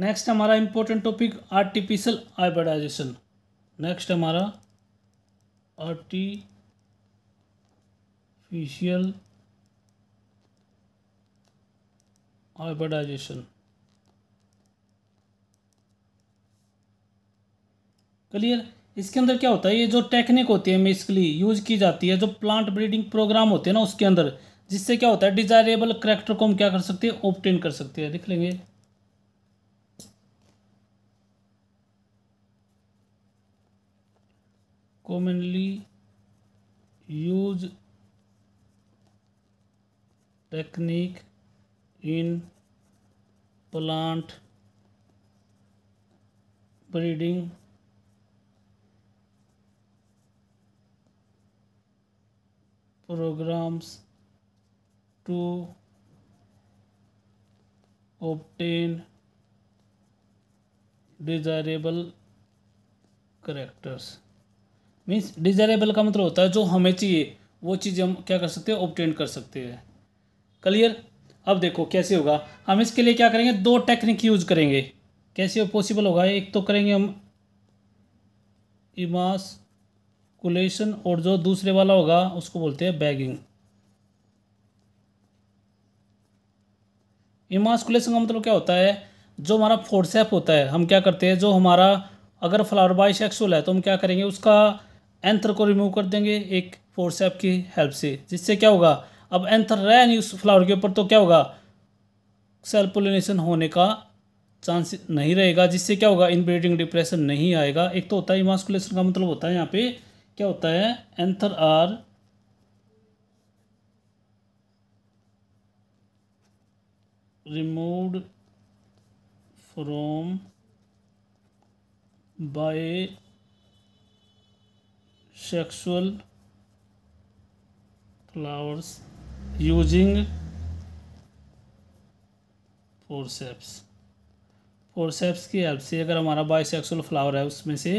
next हमारा important topic artificial hybridization next हमारा artificial hybridization clear इसके अंदर क्या होता है ये जो टेक्निक होती है बेसिकली यूज की जाती है जो प्लांट ब्रीडिंग प्रोग्राम होते हैं ना उसके अंदर जिससे क्या होता है डिजायरेबल करेक्टर को हम क्या कर सकते हैं ऑप्टेन कर सकते हैं दिख लेंगे commonly used technique in plant breeding programs to obtain desirable characters means desirable का मतलब होता है जो हमें चाहिए वो चीज़ हम क्या कर सकते हैं ऑप्टेन कर सकते हैं क्लियर अब देखो कैसे होगा हम इसके लिए क्या करेंगे दो टेक्निक यूज करेंगे कैसे पॉसिबल होगा एक तो करेंगे हम इमास कुलेशन और जो दूसरे वाला होगा उसको बोलते हैं बैगिंग इमासकुलेशन का मतलब क्या होता है जो हमारा फोर्सेप होता है हम क्या करते हैं जो हमारा अगर फ्लावर बाई सेक्सुअल है तो हम क्या करेंगे उसका एंथर को रिमूव कर देंगे एक एप की हेल्प से जिससे क्या होगा अब एंथर रहे नहीं उस फ्लावर के ऊपर तो क्या होगा सेल पोलिनेशन होने का चांस नहीं रहेगा जिससे क्या होगा इनब्रीडिंग डिप्रेशन नहीं आएगा एक तो होता है इमास्कुलेशन का मतलब होता है यहाँ पे क्या होता है anther are remove from bi sexual flowers using forceps forceps की हेल्प से अगर हमारा बाइसेक्सुअल फ्लावर है उसमें से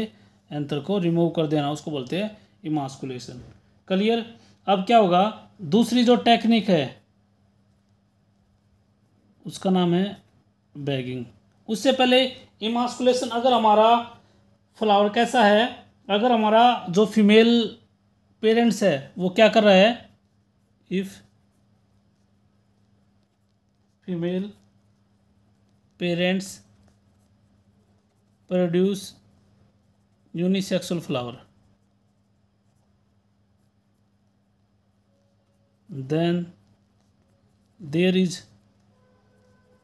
एंथर को रिमूव कर देना उसको बोलते हैं इमास्कुलेशन क्लियर अब क्या होगा दूसरी जो टेक्निक है उसका नाम है बैगिंग उससे पहले इमास्कुलेशन अगर हमारा फ्लावर कैसा है अगर हमारा जो फीमेल पेरेंट्स है वो क्या कर रहा है if female parents produce unisexual flower then there is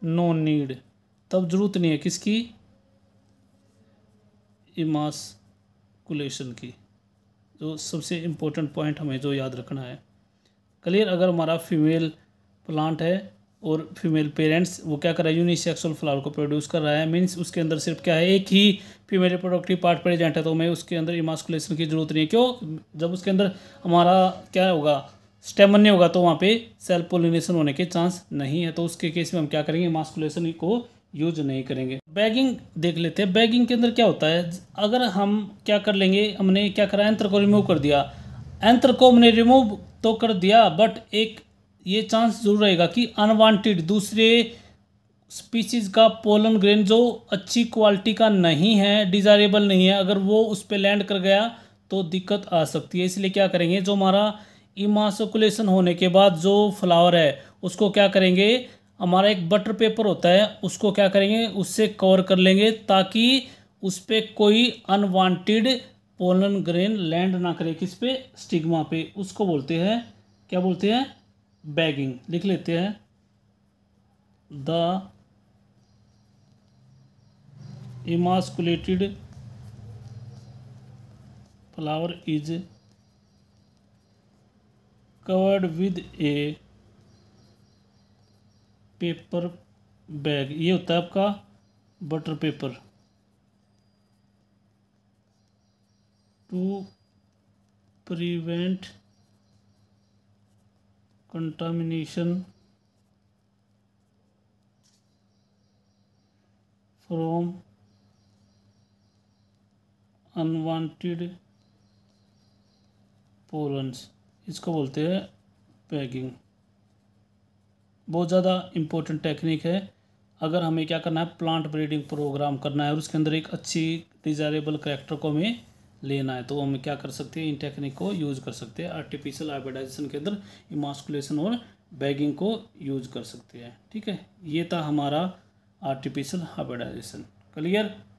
no need तब जरूरत नहीं है किसकी इमास कैलकुलेशन की जो सबसे इम्पोर्टेंट पॉइंट हमें जो याद रखना है क्लियर अगर हमारा फीमेल प्लांट है और फीमेल पेरेंट्स वो क्या कर रहा है यूनिसेक्सुअल फ्लावर को प्रोड्यूस कर रहा है मीन्स उसके अंदर सिर्फ क्या है एक ही फीमेल रिप्रोडक्टिव पार्ट प्रेजेंट है तो हमें उसके अंदर इमास्कुलेशन की जरूरत नहीं है क्यों जब उसके अंदर हमारा क्या होगा स्टेमन नहीं होगा तो वहाँ पे सेल्फ पोलिनेशन होने के चांस नहीं है तो उसके केस में हम क्या करेंगे इमास्कुलेशन को यूज नहीं करेंगे बैगिंग देख लेते हैं बैगिंग के अंदर क्या होता है अगर हम क्या कर लेंगे हमने क्या करा एंत्र को रिमूव कर दिया एंत्र को हमने रिमूव तो कर दिया बट एक ये चांस जरूर रहेगा कि अनवांटेड दूसरे स्पीसीज का पोलन ग्रेन जो अच्छी क्वालिटी का नहीं है डिज़ायरेबल नहीं है अगर वो उस पर लैंड कर गया तो दिक्कत आ सकती है इसलिए क्या करेंगे जो हमारा इमासकुलेशन होने के बाद जो फ्लावर है उसको क्या करेंगे हमारा एक बटर पेपर होता है उसको क्या करेंगे उससे कवर कर लेंगे ताकि उस पर कोई अनवांटेड पोलन ग्रेन लैंड ना करे किस पे स्टिग्मा पे उसको बोलते हैं क्या बोलते हैं बैगिंग लिख लेते हैं the emasculated flower is covered with a paper bag ये होता है आपका butter paper to prevent contamination from unwanted pollens इसको बोलते हैं पैकिंग बहुत ज़्यादा इम्पोर्टेंट टेक्निक है अगर हमें क्या करना है प्लांट ब्रीडिंग प्रोग्राम करना है और उसके अंदर एक अच्छी डिज़ायरेबल करेक्टर को हमें लेना है तो हम क्या कर सकते हैं इन टेक्निक को यूज़ कर सकते हैं आर्टिफिशियल आइबाइजेशन के अंदर इमास्कुलेशन और बैगिंग को यूज कर सकते हैं ठीक है ये था हमारा आर्टिफिशियल हाइबाइजेशन क्लियर